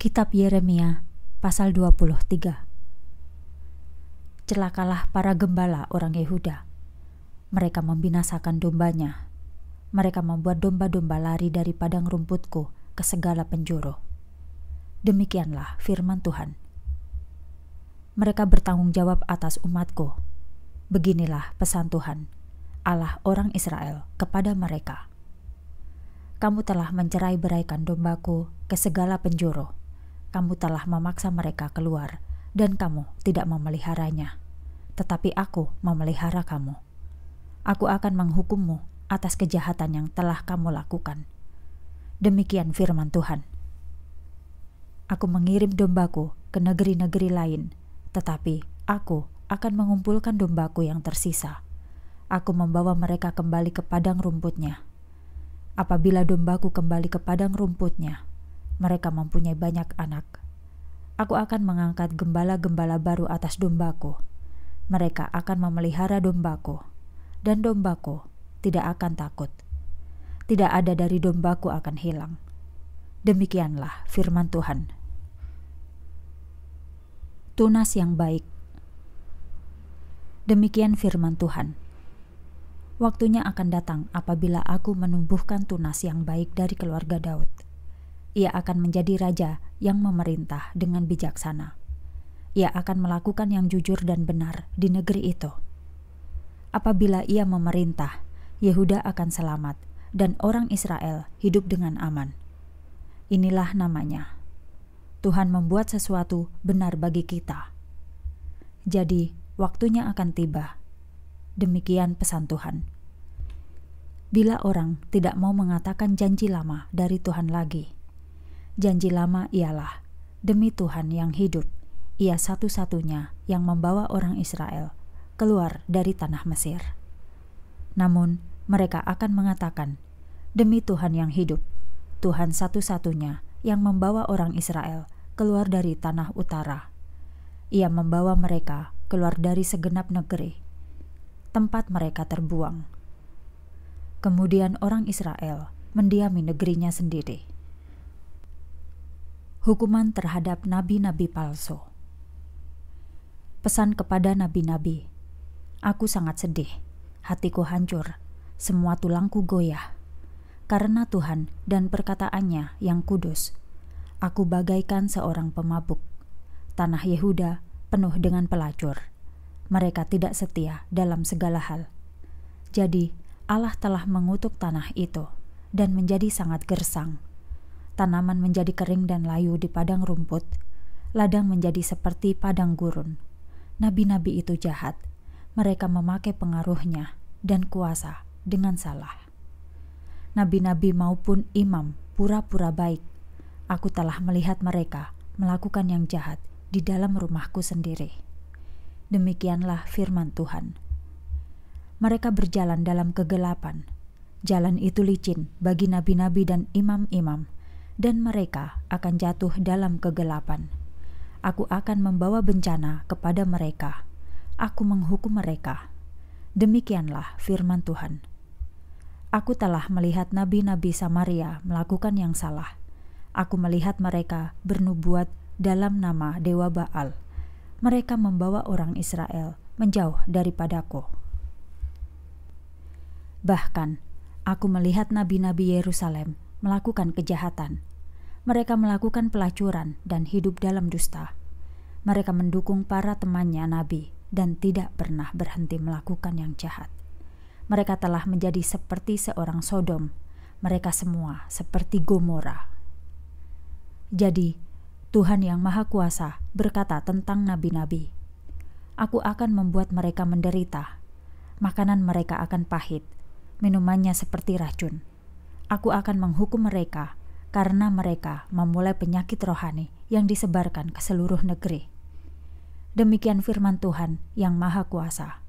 Kitab Yeremia pasal 23 Celakalah para gembala orang Yehuda mereka membinasakan dombanya mereka membuat domba-domba lari dari padang rumputku ke segala penjuru demikianlah firman Tuhan mereka bertanggung jawab atas umatku beginilah pesan Tuhan Allah orang Israel kepada mereka kamu telah mencerai-beraikan dombaku ke segala penjuru kamu telah memaksa mereka keluar, dan kamu tidak memeliharanya. Tetapi aku memelihara kamu. Aku akan menghukummu atas kejahatan yang telah kamu lakukan. Demikian firman Tuhan. Aku mengirim dombaku ke negeri-negeri lain, tetapi aku akan mengumpulkan dombaku yang tersisa. Aku membawa mereka kembali ke padang rumputnya. Apabila dombaku kembali ke padang rumputnya, mereka mempunyai banyak anak. Aku akan mengangkat gembala-gembala baru atas dombaku. Mereka akan memelihara dombaku, dan dombaku tidak akan takut. Tidak ada dari dombaku akan hilang. Demikianlah firman Tuhan. Tunas yang baik. Demikian firman Tuhan. Waktunya akan datang apabila aku menumbuhkan tunas yang baik dari keluarga Daud ia akan menjadi raja yang memerintah dengan bijaksana. Ia akan melakukan yang jujur dan benar di negeri itu. Apabila ia memerintah, Yehuda akan selamat dan orang Israel hidup dengan aman. Inilah namanya. Tuhan membuat sesuatu benar bagi kita. Jadi, waktunya akan tiba. Demikian pesan Tuhan. Bila orang tidak mau mengatakan janji lama dari Tuhan lagi, Janji lama ialah, demi Tuhan yang hidup, ia satu-satunya yang membawa orang Israel keluar dari tanah Mesir. Namun, mereka akan mengatakan, demi Tuhan yang hidup, Tuhan satu-satunya yang membawa orang Israel keluar dari tanah utara. Ia membawa mereka keluar dari segenap negeri, tempat mereka terbuang. Kemudian orang Israel mendiami negerinya sendiri hukuman terhadap nabi-nabi palsu. Pesan kepada nabi-nabi, aku sangat sedih, hatiku hancur, semua tulangku goyah. Karena Tuhan dan perkataannya yang kudus, aku bagaikan seorang pemabuk. Tanah Yehuda penuh dengan pelacur. Mereka tidak setia dalam segala hal. Jadi Allah telah mengutuk tanah itu dan menjadi sangat gersang Tanaman menjadi kering dan layu di padang rumput. Ladang menjadi seperti padang gurun. Nabi-nabi itu jahat. Mereka memakai pengaruhnya dan kuasa dengan salah. Nabi-nabi maupun imam pura-pura baik. Aku telah melihat mereka melakukan yang jahat di dalam rumahku sendiri. Demikianlah firman Tuhan. Mereka berjalan dalam kegelapan. Jalan itu licin bagi nabi-nabi dan imam-imam dan mereka akan jatuh dalam kegelapan. Aku akan membawa bencana kepada mereka. Aku menghukum mereka. Demikianlah firman Tuhan. Aku telah melihat nabi-nabi Samaria melakukan yang salah. Aku melihat mereka bernubuat dalam nama Dewa Baal. Mereka membawa orang Israel menjauh daripadaku. Bahkan, aku melihat nabi-nabi Yerusalem melakukan kejahatan mereka melakukan pelacuran dan hidup dalam dusta. Mereka mendukung para temannya Nabi dan tidak pernah berhenti melakukan yang jahat. Mereka telah menjadi seperti seorang Sodom. Mereka semua seperti Gomora. Jadi, Tuhan Yang Maha Kuasa berkata tentang nabi-nabi, "Aku akan membuat mereka menderita. Makanan mereka akan pahit, minumannya seperti racun. Aku akan menghukum mereka karena mereka memulai penyakit rohani yang disebarkan ke seluruh negeri. Demikian firman Tuhan yang Maha Kuasa.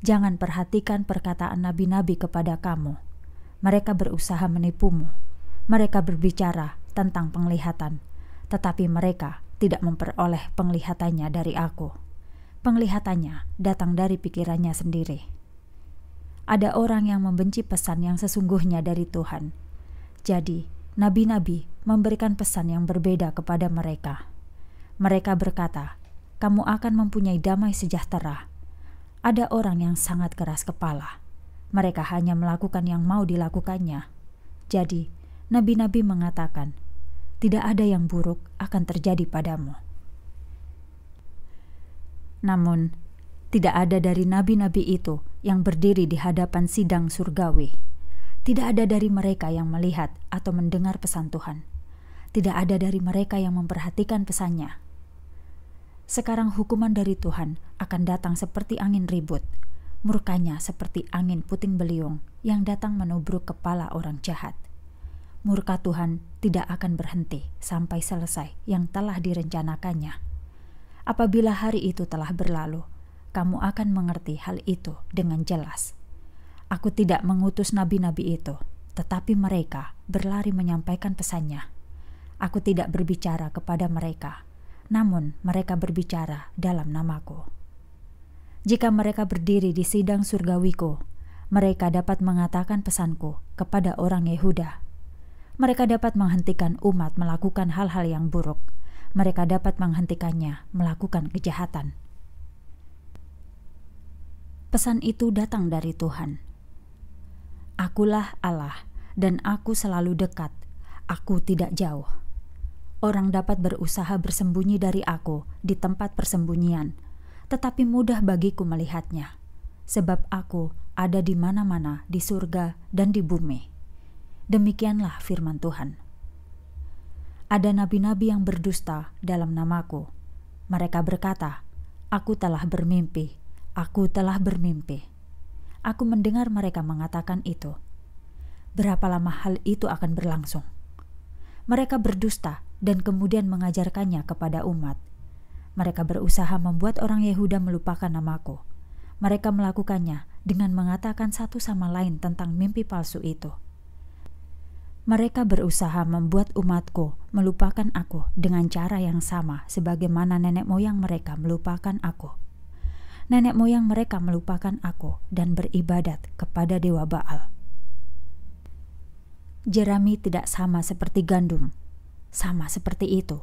Jangan perhatikan perkataan nabi-nabi kepada kamu. Mereka berusaha menipumu. Mereka berbicara tentang penglihatan, tetapi mereka tidak memperoleh penglihatannya dari aku. Penglihatannya datang dari pikirannya sendiri. Ada orang yang membenci pesan yang sesungguhnya dari Tuhan. Jadi, nabi-nabi memberikan pesan yang berbeda kepada mereka. Mereka berkata, "Kamu akan mempunyai damai sejahtera." Ada orang yang sangat keras kepala. Mereka hanya melakukan yang mau dilakukannya. Jadi, nabi-nabi mengatakan, "Tidak ada yang buruk akan terjadi padamu." Namun, tidak ada dari nabi-nabi itu yang berdiri di hadapan sidang surgawi. Tidak ada dari mereka yang melihat atau mendengar pesan Tuhan. Tidak ada dari mereka yang memperhatikan pesannya. Sekarang hukuman dari Tuhan akan datang seperti angin ribut. Murkanya seperti angin puting beliung yang datang menubruk kepala orang jahat. Murka Tuhan tidak akan berhenti sampai selesai yang telah direncanakannya. Apabila hari itu telah berlalu, kamu akan mengerti hal itu dengan jelas. Aku tidak mengutus nabi-nabi itu, tetapi mereka berlari menyampaikan pesannya. Aku tidak berbicara kepada mereka, namun mereka berbicara dalam namaku. Jika mereka berdiri di sidang surgawiku, mereka dapat mengatakan pesanku kepada orang Yehuda. Mereka dapat menghentikan umat melakukan hal-hal yang buruk. Mereka dapat menghentikannya melakukan kejahatan. Pesan itu datang dari Tuhan Akulah Allah, dan aku selalu dekat. Aku tidak jauh. Orang dapat berusaha bersembunyi dari aku di tempat persembunyian, tetapi mudah bagiku melihatnya, sebab aku ada di mana-mana di surga dan di bumi. Demikianlah firman Tuhan. Ada nabi-nabi yang berdusta dalam namaku. Mereka berkata, "Aku telah bermimpi, aku telah bermimpi." Aku mendengar mereka mengatakan itu. Berapa lama hal itu akan berlangsung? Mereka berdusta dan kemudian mengajarkannya kepada umat. Mereka berusaha membuat orang Yehuda melupakan namaku. Mereka melakukannya dengan mengatakan satu sama lain tentang mimpi palsu itu. Mereka berusaha membuat umatku melupakan aku dengan cara yang sama sebagaimana nenek moyang mereka melupakan aku nenek moyang mereka melupakan aku dan beribadat kepada dewa Baal. Jerami tidak sama seperti gandum. Sama seperti itu.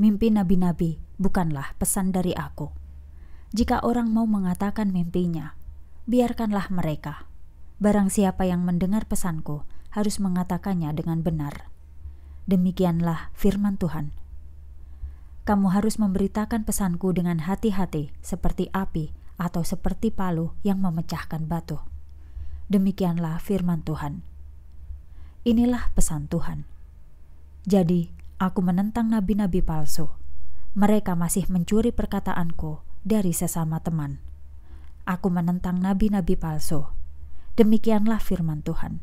Mimpi nabi-nabi bukanlah pesan dari aku. Jika orang mau mengatakan mimpinya, biarkanlah mereka. Barang siapa yang mendengar pesanku harus mengatakannya dengan benar. Demikianlah firman Tuhan kamu harus memberitakan pesanku dengan hati-hati, seperti api atau seperti palu yang memecahkan batu. Demikianlah firman Tuhan. Inilah pesan Tuhan. Jadi, aku menentang nabi-nabi palsu. Mereka masih mencuri perkataanku dari sesama teman. Aku menentang nabi-nabi palsu. Demikianlah firman Tuhan.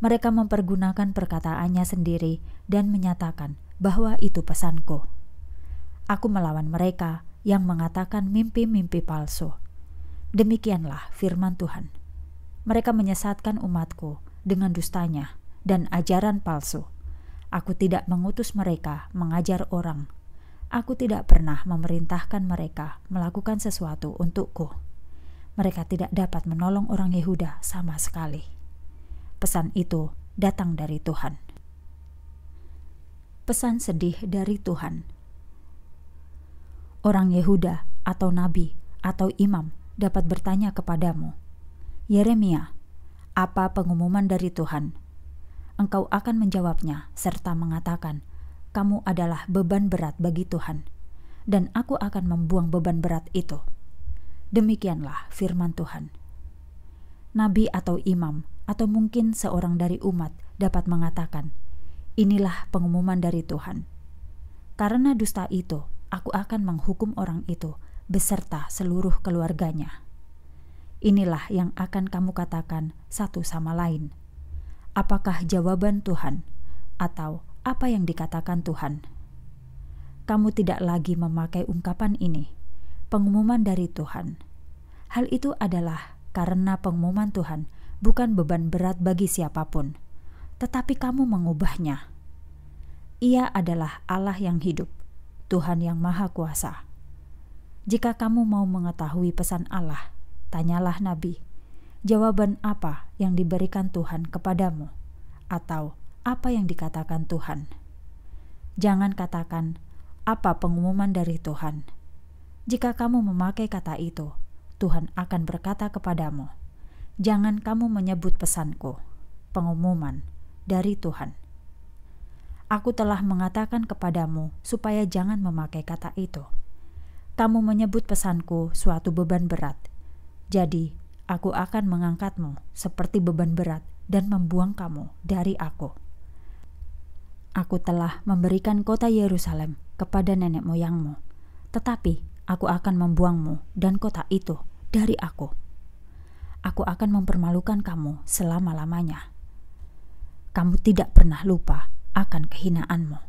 Mereka mempergunakan perkataannya sendiri dan menyatakan bahwa itu pesanku. Aku melawan mereka yang mengatakan mimpi-mimpi palsu. Demikianlah firman Tuhan. Mereka menyesatkan umatku dengan dustanya dan ajaran palsu. Aku tidak mengutus mereka mengajar orang. Aku tidak pernah memerintahkan mereka melakukan sesuatu untukku. Mereka tidak dapat menolong orang Yehuda sama sekali. Pesan itu datang dari Tuhan. Pesan sedih dari Tuhan orang Yehuda atau nabi atau imam dapat bertanya kepadamu, Yeremia, apa pengumuman dari Tuhan? Engkau akan menjawabnya serta mengatakan, kamu adalah beban berat bagi Tuhan, dan aku akan membuang beban berat itu. Demikianlah firman Tuhan. Nabi atau imam, atau mungkin seorang dari umat, dapat mengatakan, "Inilah pengumuman dari Tuhan." Karena dusta itu aku akan menghukum orang itu beserta seluruh keluarganya. Inilah yang akan kamu katakan satu sama lain. Apakah jawaban Tuhan atau apa yang dikatakan Tuhan? Kamu tidak lagi memakai ungkapan ini, pengumuman dari Tuhan. Hal itu adalah karena pengumuman Tuhan bukan beban berat bagi siapapun, tetapi kamu mengubahnya. Ia adalah Allah yang hidup, Tuhan yang Maha Kuasa. Jika kamu mau mengetahui pesan Allah, tanyalah Nabi, jawaban apa yang diberikan Tuhan kepadamu, atau apa yang dikatakan Tuhan. Jangan katakan apa pengumuman dari Tuhan. Jika kamu memakai kata itu, Tuhan akan berkata kepadamu, "Jangan kamu menyebut pesanku, pengumuman dari Tuhan." Aku telah mengatakan kepadamu supaya jangan memakai kata itu. Kamu menyebut pesanku suatu beban berat. Jadi, aku akan mengangkatmu seperti beban berat dan membuang kamu dari aku. Aku telah memberikan kota Yerusalem kepada nenek moyangmu, tetapi aku akan membuangmu dan kota itu dari aku. Aku akan mempermalukan kamu selama-lamanya. Kamu tidak pernah lupa akan kehinaanmu.